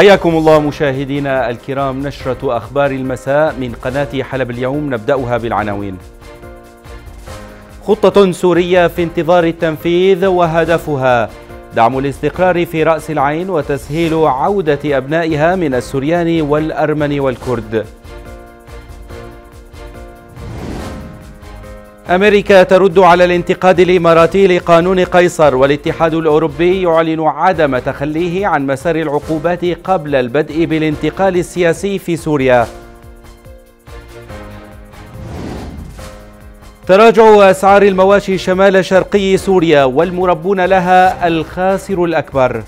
حياكم الله مشاهدينا الكرام نشرة أخبار المساء من قناة حلب اليوم نبدأها بالعناوين خطة سورية في انتظار التنفيذ وهدفها دعم الاستقرار في رأس العين وتسهيل عودة أبنائها من السريان والأرمن والكرد أمريكا ترد على الانتقاد الإماراتي لقانون قيصر والاتحاد الأوروبي يعلن عدم تخليه عن مسار العقوبات قبل البدء بالانتقال السياسي في سوريا تراجع أسعار المواشي شمال شرقي سوريا والمربون لها الخاسر الأكبر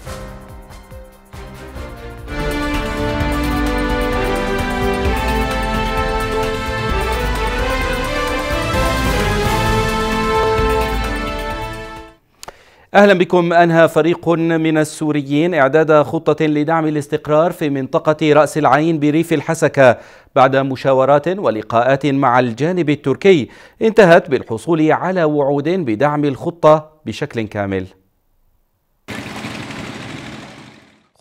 أهلا بكم أنهى فريق من السوريين إعداد خطة لدعم الاستقرار في منطقة رأس العين بريف الحسكة بعد مشاورات ولقاءات مع الجانب التركي انتهت بالحصول على وعود بدعم الخطة بشكل كامل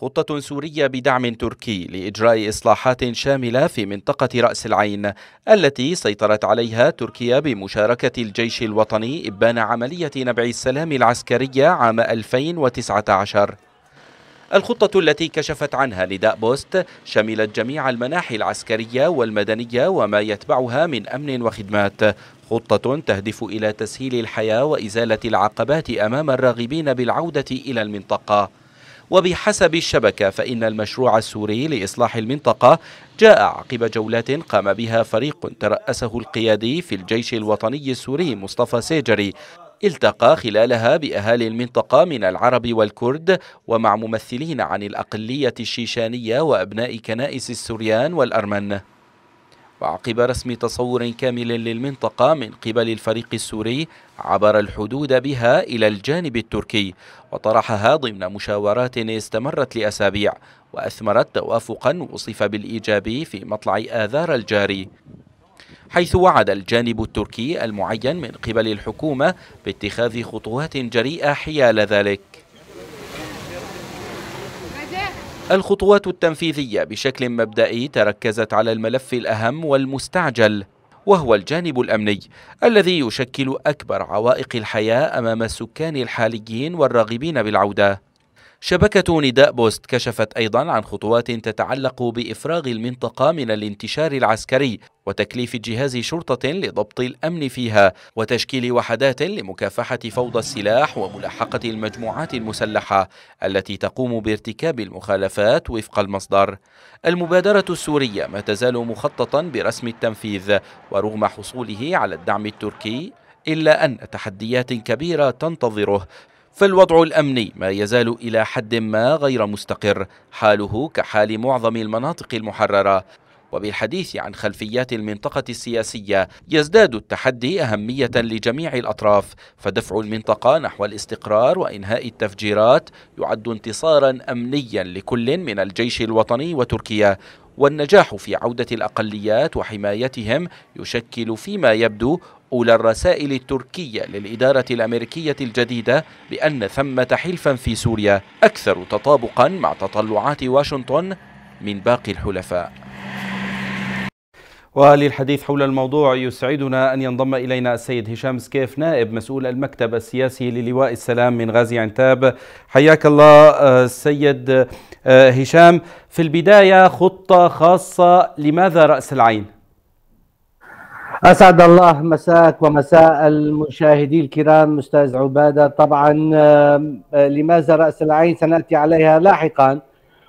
خطة سورية بدعم تركي لإجراء إصلاحات شاملة في منطقة رأس العين التي سيطرت عليها تركيا بمشاركة الجيش الوطني إبان عملية نبع السلام العسكرية عام 2019 الخطة التي كشفت عنها لداء بوست شملت جميع المناحي العسكرية والمدنية وما يتبعها من أمن وخدمات خطة تهدف إلى تسهيل الحياة وإزالة العقبات أمام الراغبين بالعودة إلى المنطقة وبحسب الشبكة فإن المشروع السوري لإصلاح المنطقة جاء عقب جولات قام بها فريق ترأسه القيادي في الجيش الوطني السوري مصطفى سيجري التقى خلالها بأهالي المنطقة من العرب والكرد ومع ممثلين عن الأقلية الشيشانية وأبناء كنائس السوريان والأرمن وعقب رسم تصور كامل للمنطقة من قبل الفريق السوري عبر الحدود بها إلى الجانب التركي وطرحها ضمن مشاورات استمرت لأسابيع وأثمرت توافقا وصف بالإيجابي في مطلع آذار الجاري حيث وعد الجانب التركي المعين من قبل الحكومة باتخاذ خطوات جريئة حيال ذلك الخطوات التنفيذية بشكل مبدئي تركزت على الملف الأهم والمستعجل وهو الجانب الأمني الذي يشكل أكبر عوائق الحياة أمام السكان الحاليين والراغبين بالعودة شبكة نداء بوست كشفت أيضا عن خطوات تتعلق بإفراغ المنطقة من الانتشار العسكري وتكليف جهاز شرطة لضبط الأمن فيها وتشكيل وحدات لمكافحة فوضى السلاح وملاحقة المجموعات المسلحة التي تقوم بارتكاب المخالفات وفق المصدر المبادرة السورية ما تزال مخططا برسم التنفيذ ورغم حصوله على الدعم التركي إلا أن تحديات كبيرة تنتظره فالوضع الأمني ما يزال إلى حد ما غير مستقر حاله كحال معظم المناطق المحررة وبالحديث عن خلفيات المنطقة السياسية يزداد التحدي أهمية لجميع الأطراف فدفع المنطقة نحو الاستقرار وإنهاء التفجيرات يعد انتصارا أمنيا لكل من الجيش الوطني وتركيا والنجاح في عودة الأقليات وحمايتهم يشكل فيما يبدو أولى الرسائل التركية للإدارة الأمريكية الجديدة بأن ثمة حلفا في سوريا أكثر تطابقا مع تطلعات واشنطن من باقي الحلفاء وللحديث حول الموضوع يسعدنا أن ينضم إلينا السيد هشام سكيف نائب مسؤول المكتب السياسي للواء السلام من غازي عنتاب حياك الله السيد آه، آه، هشام في البداية خطة خاصة لماذا رأس العين؟ اسعد الله مساك ومساء المشاهدين الكرام استاذ عباده طبعا لماذا راس العين سناتي عليها لاحقا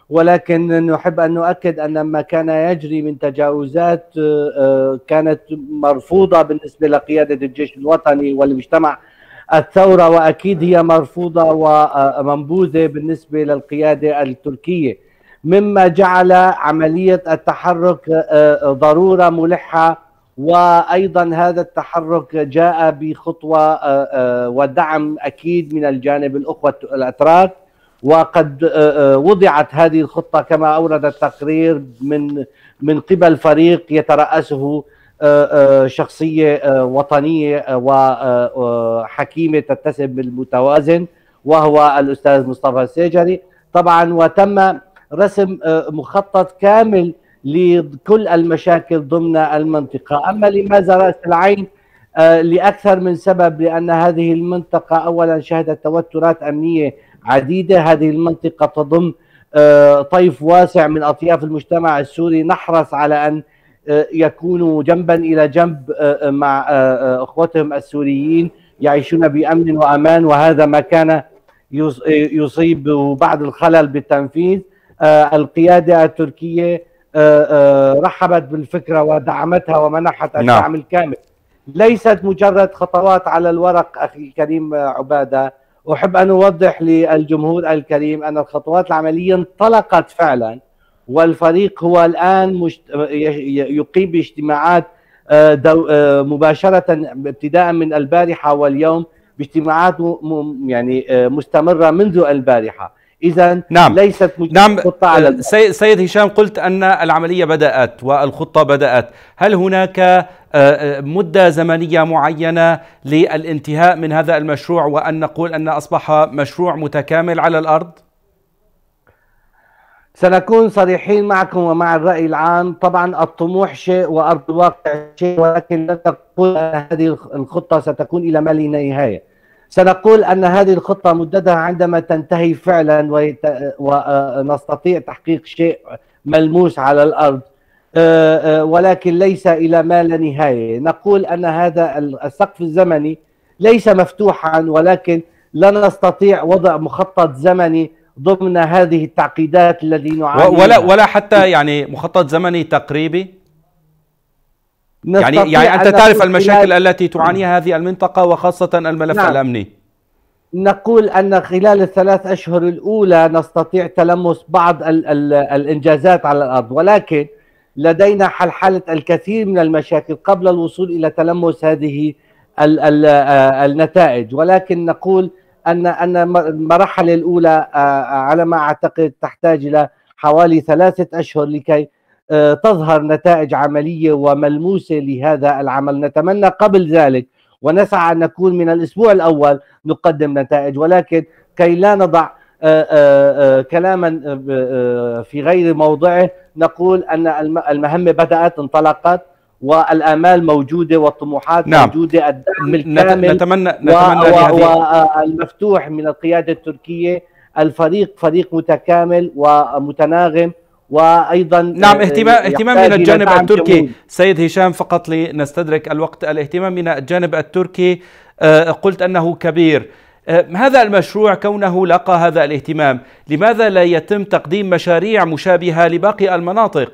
ولكن نحب ان نؤكد ان ما كان يجري من تجاوزات آه، آه، كانت مرفوضه بالنسبه لقياده الجيش الوطني والمجتمع الثوره واكيد هي مرفوضه ومنبوذه بالنسبه للقياده التركيه مما جعل عمليه التحرك آه، ضروره ملحه وايضا هذا التحرك جاء بخطوه آه، آه، ودعم اكيد من الجانب الاخوه الاتراك وقد آه، وضعت هذه الخطه كما اورد التقرير من من قبل فريق يتراسه شخصيه وطنيه وحكيمه تتسم بالمتوازن وهو الاستاذ مصطفى السيجري طبعا وتم رسم مخطط كامل لكل المشاكل ضمن المنطقة أما لماذا رأس العين آه، لأكثر من سبب لأن هذه المنطقة أولا شهدت توترات أمنية عديدة هذه المنطقة تضم آه، طيف واسع من أطياف المجتمع السوري نحرص على أن آه، يكونوا جنبا إلى جنب مع أخوتهم السوريين يعيشون بأمن وأمان وهذا ما كان يصيب بعض الخلل بالتنفيذ القيادة التركية آه، آه، رحبت بالفكره ودعمتها ومنحت نعم. الدعم الكامل ليست مجرد خطوات على الورق اخي الكريم عباده احب ان اوضح للجمهور الكريم ان الخطوات العمليه انطلقت فعلا والفريق هو الان يقيم باجتماعات آه، دو... مباشره ابتداء من البارحه واليوم باجتماعات م... يعني مستمره منذ البارحه اذا نعم. ليست نعم خطه على سي... سيد هشام قلت ان العمليه بدات والخطه بدات هل هناك آه، آه، مده زمنيه معينه للانتهاء من هذا المشروع وان نقول ان اصبح مشروع متكامل على الارض سنكون صريحين معكم ومع الرأي العام طبعا الطموح شيء وأرض الواقع شيء ولكن لا تقول هذه الخطة ستكون إلى ما لا نهاية سنقول أن هذه الخطة مدتها عندما تنتهي فعلا ونستطيع آه، تحقيق شيء ملموس على الأرض آه، آه، ولكن ليس إلى ما لا نهاية نقول أن هذا السقف الزمني ليس مفتوحا ولكن لا نستطيع وضع مخطط زمني ضمن هذه التعقيدات الذي نعاني ولا ولا حتى يعني مخطط زمني تقريبي يعني يعني انت تعرف المشاكل التي تعانيها هذه المنطقه وخاصه الملف نعم. الامني نقول ان خلال الثلاث اشهر الاولى نستطيع تلمس بعض ال ال الانجازات على الارض ولكن لدينا حلحله الكثير من المشاكل قبل الوصول الى تلمس هذه ال ال آه، النتائج ولكن نقول ان ان المرحله الاولى آه، آه، على ما اعتقد تحتاج الى حوالي ثلاثه اشهر لكي آه، تظهر نتائج عمليه وملموسه لهذا العمل نتمنى قبل ذلك ونسعى ان نكون من الاسبوع الاول نقدم نتائج ولكن كي لا نضع آه، آه، كلاما في غير موضعه نقول ان المهمه بدات انطلقت والامال موجوده والطموحات نعم. موجوده الدعم الكامل نتمنى نتمنى و... والمفتوح من القياده التركيه الفريق فريق متكامل ومتناغم وايضا نعم آه، اهتمام اهتمام من الجانب التركي جميل. سيد هشام فقط لنستدرك الوقت الاهتمام من الجانب التركي آه، قلت انه كبير آه، هذا المشروع كونه لقى هذا الاهتمام لماذا لا يتم تقديم مشاريع مشابهه لباقي المناطق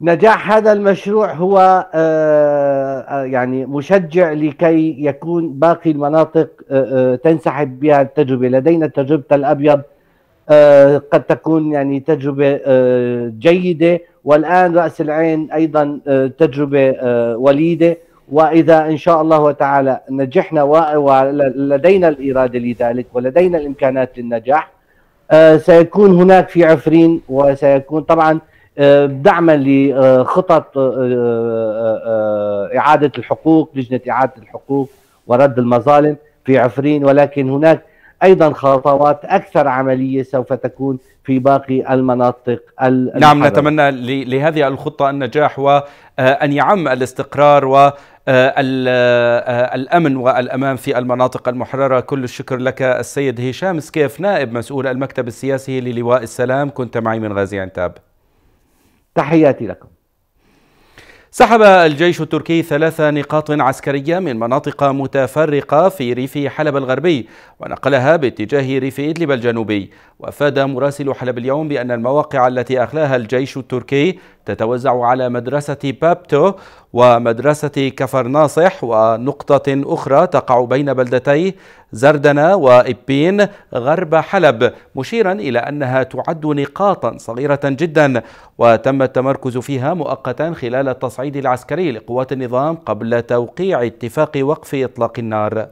نجاح هذا المشروع هو يعني مشجع لكي يكون باقي المناطق تنسحب بها التجربه لدينا تجربه الابيض آه، قد تكون يعني تجربة آه، جيدة والآن رأس العين أيضا آه، تجربة وليدة وإذا إن شاء الله تعالى نجحنا ولدينا الإرادة لذلك ولدينا الإمكانات للنجاح سيكون هناك في عفرين وسيكون طبعا دعما لخطط إعادة الحقوق لجنة إعادة الحقوق ورد المظالم في عفرين ولكن هناك ايضا خطوات اكثر عمليه سوف تكون في باقي المناطق المحررة. نعم نتمنى لهذه الخطه النجاح وان آه، يعم الاستقرار و آه، آه، الأمن والأمان في المناطق المحررة كل الشكر لك السيد هشام سكيف نائب مسؤول المكتب السياسي للواء السلام كنت معي من غازي عنتاب تحياتي لكم سحب الجيش التركي ثلاث نقاط عسكرية من مناطق متفرقة في ريف حلب الغربي ونقلها باتجاه ريف إدلب الجنوبي وأفاد مراسل حلب اليوم بأن المواقع التي أخلاها الجيش التركي تتوزع على مدرسة بابتو ومدرسة كفر ناصح ونقطة أخرى تقع بين بلدتي زردنة وإبين غرب حلب مشيرا إلى أنها تعد نقاطا صغيرة جدا وتم التمركز فيها مؤقتا خلال التصعيد العسكري لقوات النظام قبل توقيع اتفاق وقف إطلاق النار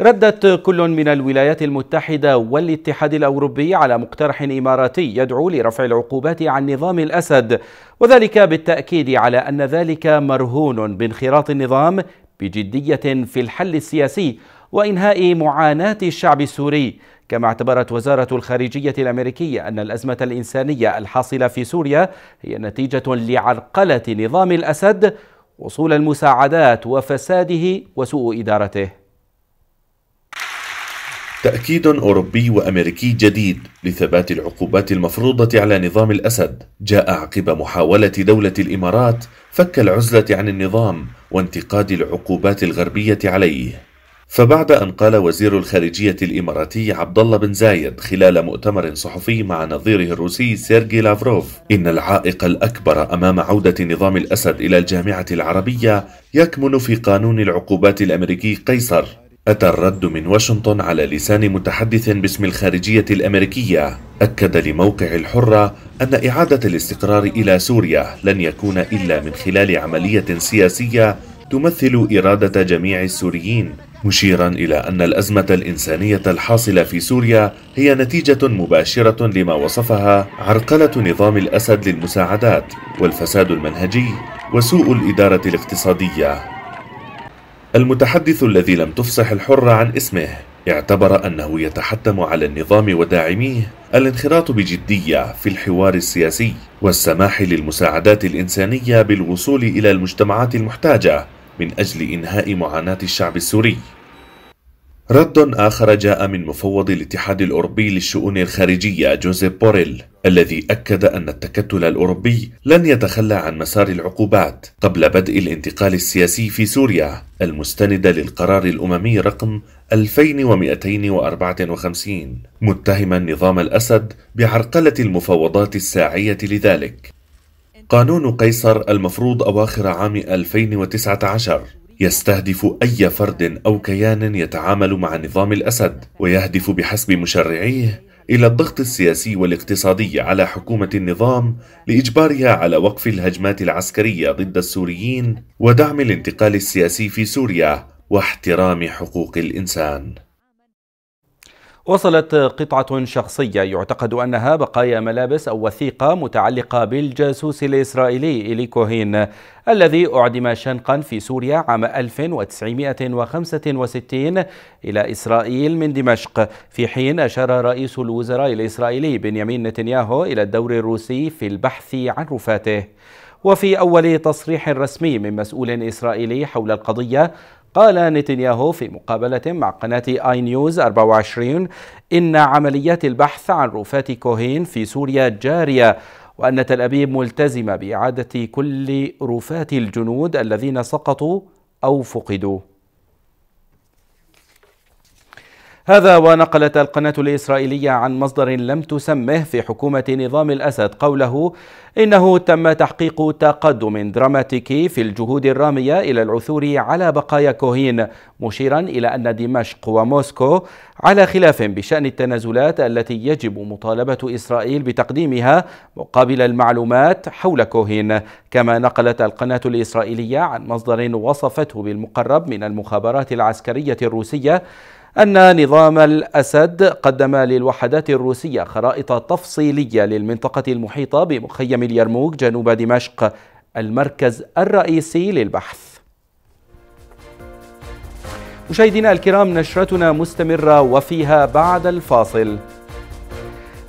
ردت كل من الولايات المتحدة والاتحاد الأوروبي على مقترح إماراتي يدعو لرفع العقوبات عن نظام الأسد وذلك بالتأكيد على أن ذلك مرهون بانخراط النظام بجدية في الحل السياسي وإنهاء معاناة الشعب السوري كما اعتبرت وزارة الخارجية الأمريكية أن الأزمة الإنسانية الحاصلة في سوريا هي نتيجة لعرقلة نظام الأسد وصول المساعدات وفساده وسوء إدارته تأكيد أوروبي وأمريكي جديد لثبات العقوبات المفروضة على نظام الأسد جاء عقب محاولة دولة الإمارات فك العزلة عن النظام وانتقاد العقوبات الغربية عليه فبعد أن قال وزير الخارجية الإماراتي عبد الله بن زايد خلال مؤتمر صحفي مع نظيره الروسي سيرجي لافروف إن العائق الأكبر أمام عودة نظام الأسد إلى الجامعة العربية يكمن في قانون العقوبات الأمريكي قيصر أتى الرد من واشنطن على لسان متحدث باسم الخارجية الأمريكية أكد لموقع الحرة أن إعادة الاستقرار إلى سوريا لن يكون إلا من خلال عملية سياسية تمثل إرادة جميع السوريين مشيرا إلى أن الأزمة الإنسانية الحاصلة في سوريا هي نتيجة مباشرة لما وصفها عرقلة نظام الأسد للمساعدات والفساد المنهجي وسوء الإدارة الاقتصادية المتحدث الذي لم تفصح الحرة عن اسمه اعتبر أنه يتحتم على النظام وداعميه الانخراط بجدية في الحوار السياسي والسماح للمساعدات الإنسانية بالوصول إلى المجتمعات المحتاجة من أجل إنهاء معاناة الشعب السوري رد آخر جاء من مفوض الاتحاد الأوروبي للشؤون الخارجية جوزيف بوريل الذي أكد أن التكتل الأوروبي لن يتخلى عن مسار العقوبات قبل بدء الانتقال السياسي في سوريا المستندة للقرار الأممي رقم 2254 متهما نظام الأسد بعرقلة المفاوضات الساعية لذلك قانون قيصر المفروض أواخر عام 2019 يستهدف أي فرد أو كيان يتعامل مع نظام الأسد ويهدف بحسب مشرعيه إلى الضغط السياسي والاقتصادي على حكومة النظام لإجبارها على وقف الهجمات العسكرية ضد السوريين ودعم الانتقال السياسي في سوريا واحترام حقوق الإنسان وصلت قطعة شخصية يعتقد أنها بقايا ملابس أو وثيقة متعلقة بالجاسوس الإسرائيلي إيلي كوهين الذي أعدم شنقا في سوريا عام 1965 إلى إسرائيل من دمشق في حين أشار رئيس الوزراء الإسرائيلي بنيامين نتنياهو إلى الدور الروسي في البحث عن رفاته وفي أول تصريح رسمي من مسؤول إسرائيلي حول القضية قال نتنياهو في مقابلة مع قناة آي نيوز 24 إن عمليات البحث عن رفات كوهين في سوريا جارية وأن تل أبيب ملتزمة بإعادة كل رفات الجنود الذين سقطوا أو فقدوا هذا ونقلت القناة الإسرائيلية عن مصدر لم تسمه في حكومة نظام الأسد قوله إنه تم تحقيق تقدم دراماتيكي في الجهود الرامية إلى العثور على بقايا كوهين مشيرا إلى أن دمشق وموسكو على خلاف بشأن التنازلات التي يجب مطالبة إسرائيل بتقديمها مقابل المعلومات حول كوهين كما نقلت القناة الإسرائيلية عن مصدر وصفته بالمقرب من المخابرات العسكرية الروسية أن نظام الأسد قدم للوحدات الروسية خرائط تفصيلية للمنطقة المحيطة بمخيم اليرموك جنوب دمشق المركز الرئيسي للبحث مشاهدينا الكرام نشرتنا مستمرة وفيها بعد الفاصل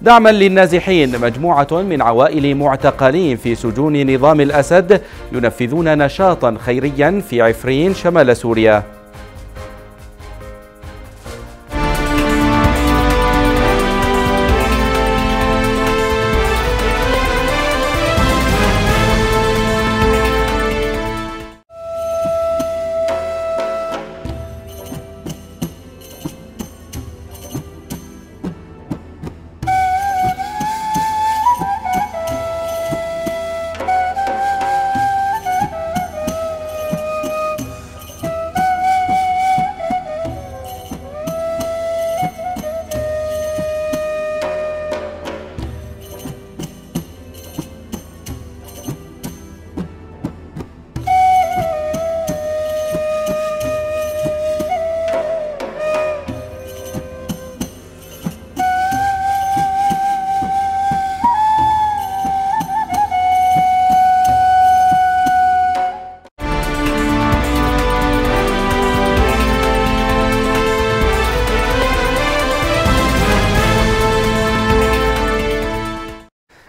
دعما للنازحين مجموعة من عوائل معتقلين في سجون نظام الأسد ينفذون نشاطا خيريا في عفرين شمال سوريا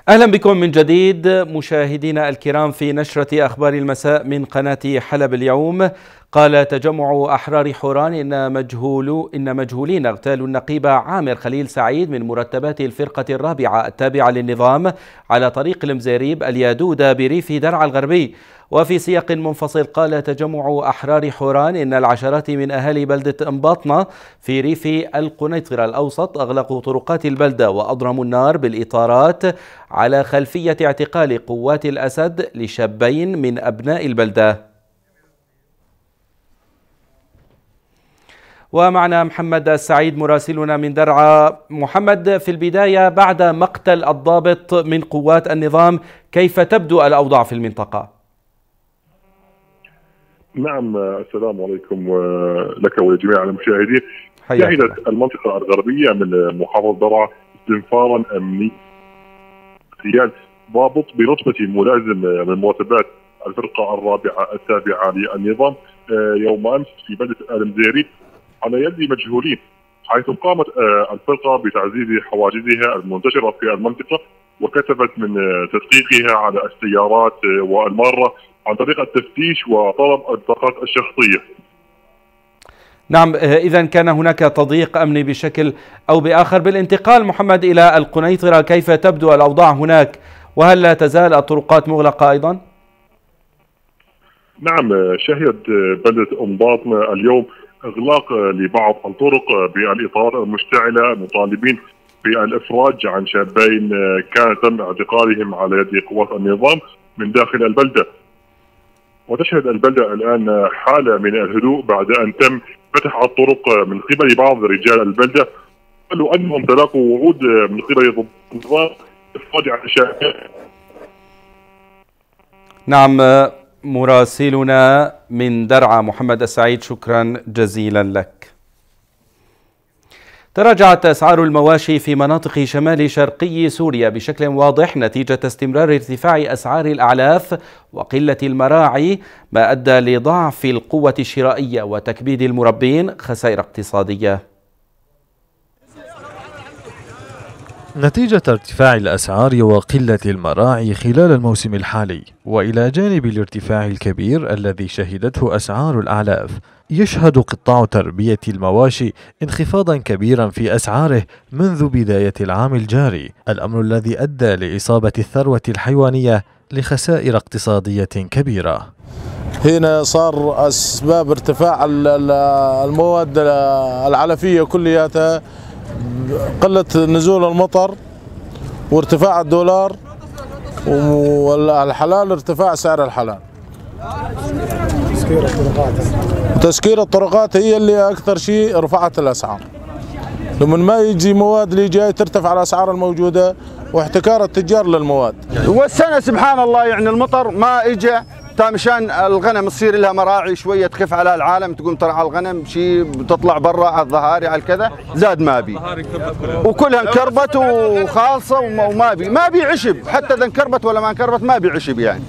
اهلا بكم من جديد مشاهدينا الكرام في نشره اخبار المساء من قناه حلب اليوم قال تجمع احرار حوران ان مجهول ان مجهولين اغتالوا النقيب عامر خليل سعيد من مرتبات الفرقه الرابعه التابعه للنظام على طريق المزيريب اليادوده بريف درعا الغربي وفي سياق منفصل قال تجمع أحرار حوران إن العشرات من أهالي بلدة أنباطنة في ريف القنيطرة الأوسط أغلقوا طرقات البلدة وأضرموا النار بالإطارات على خلفية اعتقال قوات الأسد لشابين من أبناء البلدة ومعنا محمد السعيد مراسلنا من درعا محمد في البداية بعد مقتل الضابط من قوات النظام كيف تبدو الأوضاع في المنطقة؟ نعم السلام عليكم لك ولجميع المشاهدين شهدت المنطقة الغربية من محافظة درعا استنفارا أمنيا اغتيال ضابط برتبة ملازم من مرتبات الفرقة الرابعة التابعة للنظام آه، يوم أمس في بلدة المزيري على يد مجهولين حيث قامت آه، الفرقة بتعزيز حواجزها المنتشرة في المنطقة وكتبت من آه، تدقيقها على السيارات والمارة عن طريق التفتيش وطلب البطاقات الشخصيه. نعم إه، اذا كان هناك تضييق امني بشكل او باخر بالانتقال محمد الى القنيطره كيف تبدو الاوضاع هناك وهل لا تزال الطرقات مغلقه ايضا؟ نعم شهد بلدة أم باطنة اليوم إغلاق لبعض الطرق بالإطار المشتعلة مطالبين بالإفراج عن شابين كان تم اعتقالهم على يد قوات النظام من داخل البلدة وتشهد البلدة الآن حالة من الهدوء بعد أن تم فتح الطرق من قبل بعض رجال البلدة قالوا أنهم تلاقوا وعود من قبل النظام إفراج عن نعم مراسلنا من درعا محمد السعيد شكرا جزيلا لك تراجعت أسعار المواشي في مناطق شمال شرقي سوريا بشكل واضح نتيجة استمرار ارتفاع أسعار الأعلاف وقلة المراعي ما أدى لضعف القوة الشرائية وتكبيد المربين خسائر اقتصادية نتيجة ارتفاع الأسعار وقلة المراعي خلال الموسم الحالي وإلى جانب الارتفاع الكبير الذي شهدته أسعار الأعلاف يشهد قطاع تربية المواشي انخفاضا كبيرا في أسعاره منذ بداية العام الجاري، الأمر الذي أدى لإصابة الثروة الحيوانية لخسائر اقتصادية كبيرة. هنا صار أسباب ارتفاع المواد العلفية كلياتها قلة نزول المطر وارتفاع الدولار والحلال ارتفاع سعر الحلال. تسكير الطرقات وتسكير الطرقات هي اللي اكثر شيء رفعت الاسعار لما ما يجي مواد اللي جاي ترتفع الاسعار الموجوده واحتكار التجار للمواد والسنه سبحان الله يعني المطر ما اجى تامشان الغنم تصير لها مراعي شويه تخف على العالم تقوم ترعى الغنم شيء بتطلع برا على الظهاري على كذا زاد ما بي وكلها انكربت وخالصه وما بي ما بي عشب حتى اذا انكربت ولا ما انكربت ما بي عشب يعني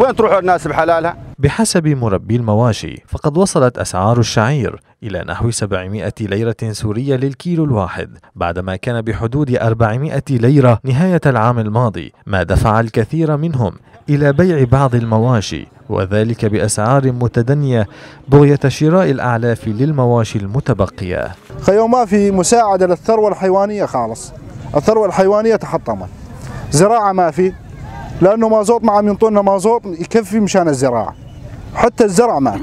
وين تروح الناس بحلالها بحسب مربي المواشي فقد وصلت أسعار الشعير إلى نحو 700 ليرة سورية للكيلو الواحد بعدما كان بحدود 400 ليرة نهاية العام الماضي ما دفع الكثير منهم إلى بيع بعض المواشي وذلك بأسعار متدنية بغية شراء الأعلاف للمواشي المتبقية خيو ما في مساعدة للثروة الحيوانية خالص الثروة الحيوانية تحطمت زراعة ما في لأنه مازوت ما عم ينطونا مازوت يكفي مشان الزراعة حتى الزرع مات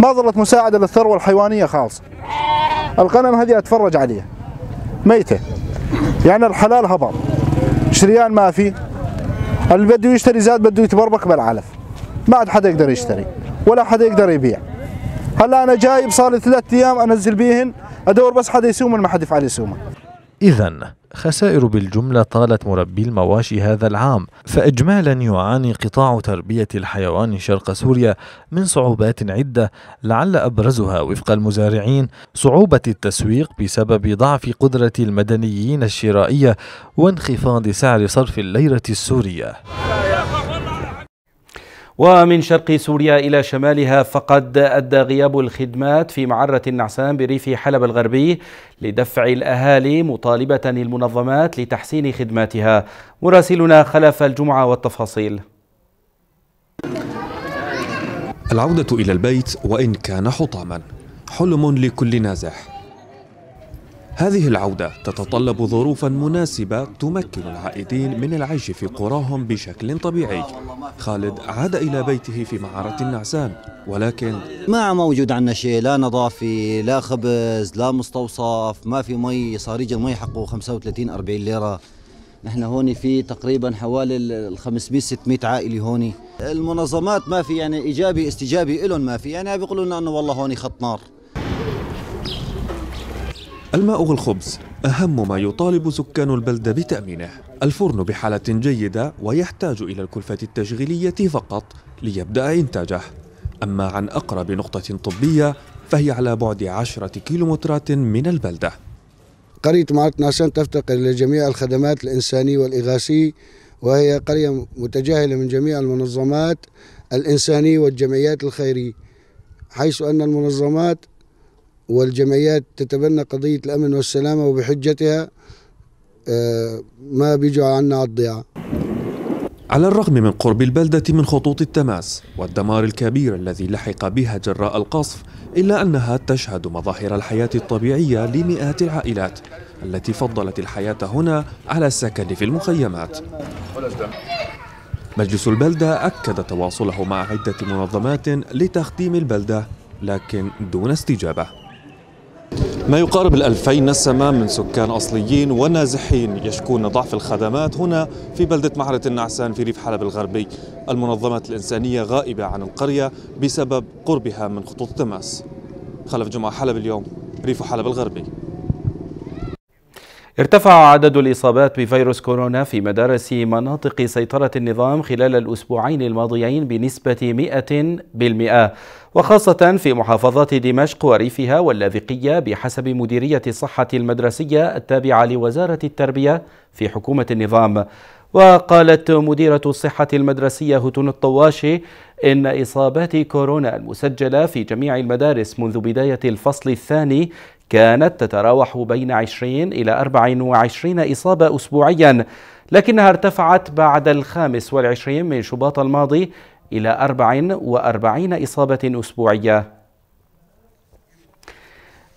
ما ظلت مساعدة للثروة الحيوانية خالص القلم هذه أتفرج عليها ميتة يعني الحلال هبط شريان ما في اللي بده يشتري زاد بده يتبربك بالعلف ما عاد حدا يقدر يشتري ولا حدا يقدر يبيع هلا انا جايب صار لي ثلاث ايام انزل بيهن ادور بس حدا يسومن ما حد يفعل يسومن إذا خسائر بالجملة طالت مربي المواشي هذا العام فإجمالا يعاني قطاع تربية الحيوان شرق سوريا من صعوبات عدة لعل أبرزها وفق المزارعين صعوبة التسويق بسبب ضعف قدرة المدنيين الشرائية وانخفاض سعر صرف الليرة السورية ومن شرق سوريا إلى شمالها فقد أدى غياب الخدمات في معرة النعسان بريف حلب الغربي لدفع الأهالي مطالبة المنظمات لتحسين خدماتها مراسلنا خلف الجمعة والتفاصيل العودة إلى البيت وإن كان حطاما حلم لكل نازح هذه العودة تتطلب ظروفا مناسبة تمكن العائدين من العيش في قراهم بشكل طبيعي خالد عاد إلى بيته في معارة النعسان ولكن ما موجود عندنا شيء لا نظافي لا خبز لا مستوصف ما في مي صاريج المي حقه 35 40 ليرة نحن هون في تقريبا حوالي ال 500 600 عائله هون المنظمات ما في يعني ايجابي استجابه لهم ما في يعني بيقولوا لنا انه والله هون خط نار الماء والخبز أهم ما يطالب سكان البلدة بتأمينه الفرن بحالة جيدة ويحتاج إلى الكلفة التشغيلية فقط ليبدأ إنتاجه أما عن أقرب نقطة طبية فهي على بعد عشرة كيلومترات من البلدة قرية معرة نعسان تفتقر إلى جميع الخدمات الإنسانية والإغاثية وهي قرية متجاهلة من جميع المنظمات الإنسانية والجمعيات الخيرية حيث أن المنظمات والجمعيات تتبنى قضية الأمن والسلامة وبحجتها آه، ما بيجوا عنا على الضياع على الرغم من قرب البلدة من خطوط التماس والدمار الكبير الذي لحق بها جراء القصف إلا أنها تشهد مظاهر الحياة الطبيعية لمئات العائلات التي فضلت الحياة هنا على السكن في المخيمات مجلس البلدة أكد تواصله مع عدة منظمات لتخديم البلدة لكن دون استجابة ما يقارب الألفين نسمة من سكان أصليين ونازحين يشكون ضعف الخدمات هنا في بلدة معرة النعسان في ريف حلب الغربي المنظمات الإنسانية غائبة عن القرية بسبب قربها من خطوط التماس خلف جمعة حلب اليوم ريف حلب الغربي ارتفع عدد الإصابات بفيروس كورونا في مدارس مناطق سيطرة النظام خلال الأسبوعين الماضيين بنسبة 100% وخاصة في محافظات دمشق وريفها واللاذقية بحسب مديرية الصحة المدرسية التابعة لوزارة التربية في حكومة النظام وقالت مديرة الصحة المدرسية هتون الطواشي إن إصابات كورونا المسجلة في جميع المدارس منذ بداية الفصل الثاني كانت تتراوح بين 20 إلى 24 إصابة أسبوعيا لكنها ارتفعت بعد الخامس والعشرين من شباط الماضي إلى 44 إصابة أسبوعية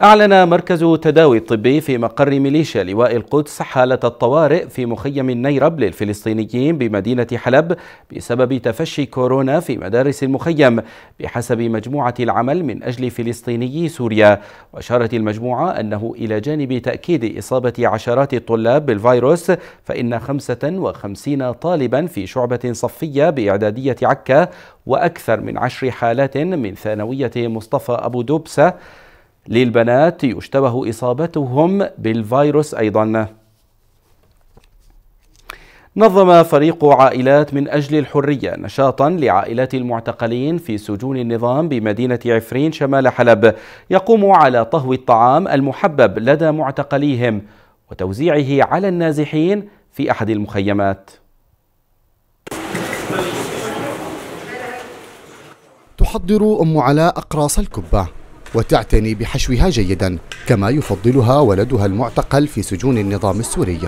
أعلن مركز التداوي الطبي في مقر ميليشيا لواء القدس حالة الطوارئ في مخيم النيرب للفلسطينيين بمدينة حلب بسبب تفشي كورونا في مدارس المخيم بحسب مجموعة العمل من أجل فلسطيني سوريا وأشارت المجموعة أنه إلى جانب تأكيد إصابة عشرات الطلاب بالفيروس فإن 55 طالبا في شعبة صفية بإعدادية عكا وأكثر من عشر حالات من ثانوية مصطفى أبو دبسة للبنات يشتبه إصابتهم بالفيروس أيضا نظم فريق عائلات من أجل الحرية نشاطا لعائلات المعتقلين في سجون النظام بمدينة عفرين شمال حلب يقوم على طهو الطعام المحبب لدى معتقليهم وتوزيعه على النازحين في أحد المخيمات تحضر أم علاء أقراص الكبة وتعتني بحشوها جيدا كما يفضلها ولدها المعتقل في سجون النظام السوري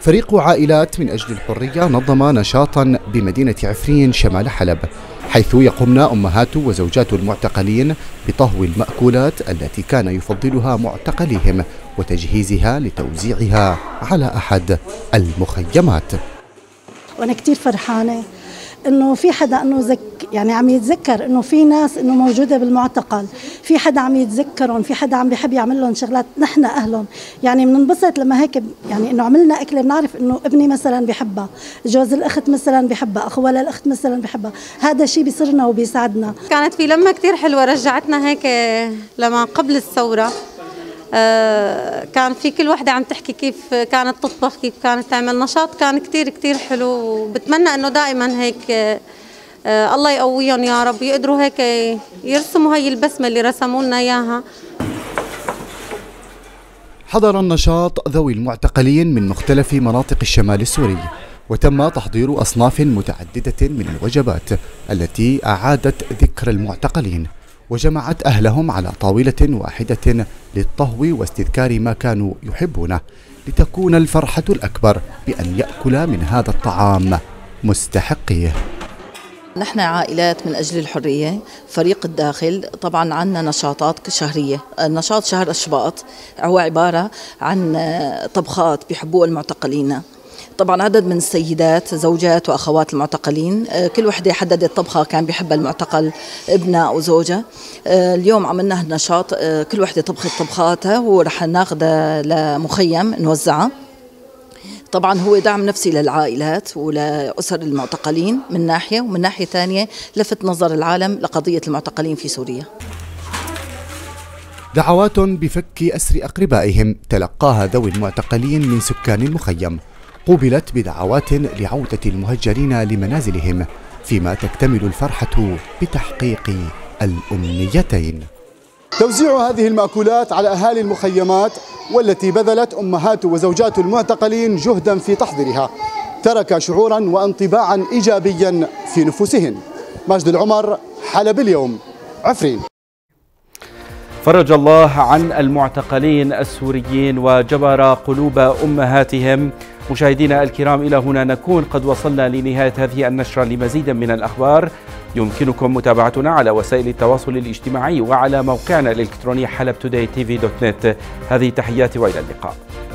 فريق عائلات من أجل الحرية نظم نشاطا بمدينة عفرين شمال حلب حيث يقمن أمهات وزوجات المعتقلين بطهو المأكولات التي كان يفضلها معتقليهم وتجهيزها لتوزيعها على أحد المخيمات وأنا كتير فرحانة انه في حدا انه زك يعني عم يتذكر انه في ناس انه موجوده بالمعتقل في حدا عم يتذكرهم في حدا عم بيحب يعمل لهم شغلات نحن اهلهم يعني بننبسط لما هيك يعني انه عملنا اكله بنعرف انه ابني مثلا بحبها جوز الاخت مثلا بحبها اخوها للاخت مثلا بحبها هذا الشيء بيصرنا وبيساعدنا كانت في لمه كثير حلوه رجعتنا هيك لما قبل الثوره آه، كان في كل وحدة عم تحكي كيف كانت تطبخ كيف كانت تعمل نشاط كان كثير كثير حلو وبتمنى انه دائما هيك آه، الله يقويهم يا رب يقدروا هيك يرسموا هي البسمة اللي رسموا لنا اياها حضر النشاط ذوي المعتقلين من مختلف مناطق الشمال السوري وتم تحضير أصناف متعددة من الوجبات التي أعادت ذكر المعتقلين وجمعت أهلهم على طاولة واحدة للطهو واستذكار ما كانوا يحبونه لتكون الفرحة الأكبر بأن يأكل من هذا الطعام مستحقيه نحن عائلات من أجل الحرية فريق الداخل طبعا عندنا نشاطات شهرية نشاط شهر الشباط هو عبارة عن طبخات بيحبوها المعتقلين طبعا عدد من السيدات زوجات واخوات المعتقلين آه، كل وحده حددت طبخه كان بيحبها المعتقل ابنها او زوجها آه، اليوم عملنا نشاط آه، كل وحده طبخت طبخاتها ورح ناخذها لمخيم نوزعها طبعا هو دعم نفسي للعائلات ولأسر المعتقلين من ناحية ومن ناحية ثانية لفت نظر العالم لقضية المعتقلين في سوريا دعوات بفك أسر أقربائهم تلقاها ذوي المعتقلين من سكان المخيم قوبلت بدعوات لعودة المهجرين لمنازلهم فيما تكتمل الفرحة بتحقيق الأمنيتين توزيع هذه المأكولات على أهالي المخيمات والتي بذلت أمهات وزوجات المعتقلين جهدا في تحضيرها ترك شعورا وانطباعا إيجابيا في نفوسهن مجد العمر حلب اليوم عفرين فرج الله عن المعتقلين السوريين وجبر قلوب أمهاتهم مشاهدينا الكرام إلى هنا نكون قد وصلنا لنهاية هذه النشرة لمزيد من الأخبار يمكنكم متابعتنا على وسائل التواصل الاجتماعي وعلى موقعنا الإلكتروني حلب توداي تي في دوت نت هذه تحياتي وإلى اللقاء